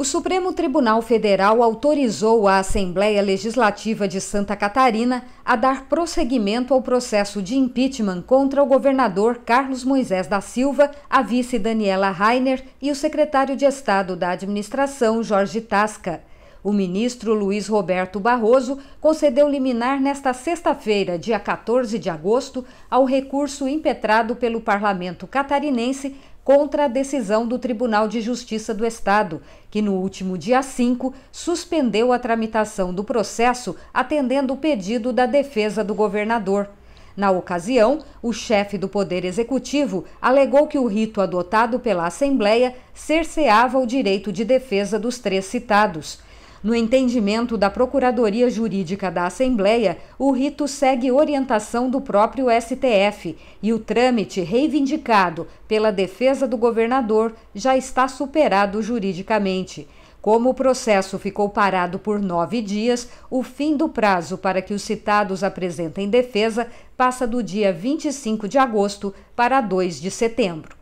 O Supremo Tribunal Federal autorizou a Assembleia Legislativa de Santa Catarina a dar prosseguimento ao processo de impeachment contra o governador Carlos Moisés da Silva, a vice Daniela Rainer e o secretário de Estado da Administração, Jorge Tasca. O ministro Luiz Roberto Barroso concedeu liminar nesta sexta-feira, dia 14 de agosto, ao recurso impetrado pelo parlamento catarinense contra a decisão do Tribunal de Justiça do Estado, que no último dia 5 suspendeu a tramitação do processo atendendo o pedido da defesa do governador. Na ocasião, o chefe do Poder Executivo alegou que o rito adotado pela Assembleia cerceava o direito de defesa dos três citados. No entendimento da Procuradoria Jurídica da Assembleia, o rito segue orientação do próprio STF e o trâmite reivindicado pela defesa do governador já está superado juridicamente. Como o processo ficou parado por nove dias, o fim do prazo para que os citados apresentem defesa passa do dia 25 de agosto para 2 de setembro.